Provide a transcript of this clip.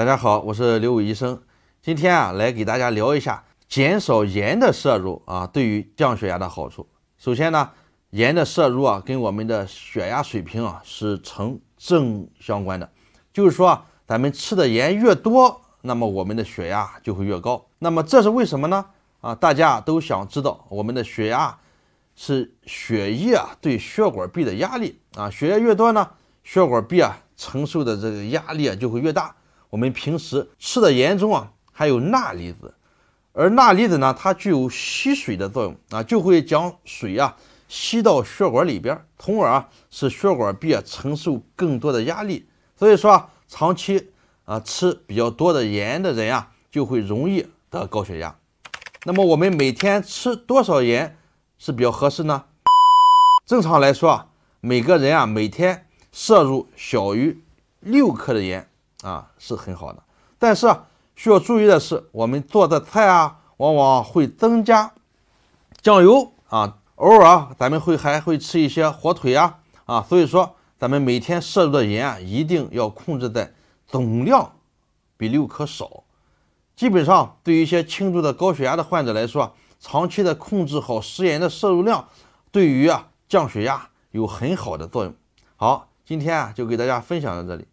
大家好，我是刘伟医生，今天啊来给大家聊一下减少盐的摄入啊对于降血压的好处。首先呢，盐的摄入啊跟我们的血压水平啊是成正相关的，就是说啊咱们吃的盐越多，那么我们的血压就会越高。那么这是为什么呢？啊，大家都想知道我们的血压是血液啊对血管壁的压力啊，血液越多呢，血管壁啊承受的这个压力啊就会越大。我们平时吃的盐中啊，还有钠离子，而钠离子呢，它具有吸水的作用啊，就会将水啊吸到血管里边，从而啊使血管壁啊承受更多的压力。所以说啊，长期啊吃比较多的盐的人啊，就会容易得高血压。那么我们每天吃多少盐是比较合适呢？正常来说啊，每个人啊每天摄入小于六克的盐。啊，是很好的，但是需要注意的是，我们做的菜啊，往往会增加酱油啊，偶尔啊，咱们会还会吃一些火腿啊，啊，所以说咱们每天摄入的盐啊，一定要控制在总量比六克少。基本上，对于一些轻度的高血压的患者来说，长期的控制好食盐的摄入量，对于啊降血压有很好的作用。好，今天啊就给大家分享到这里。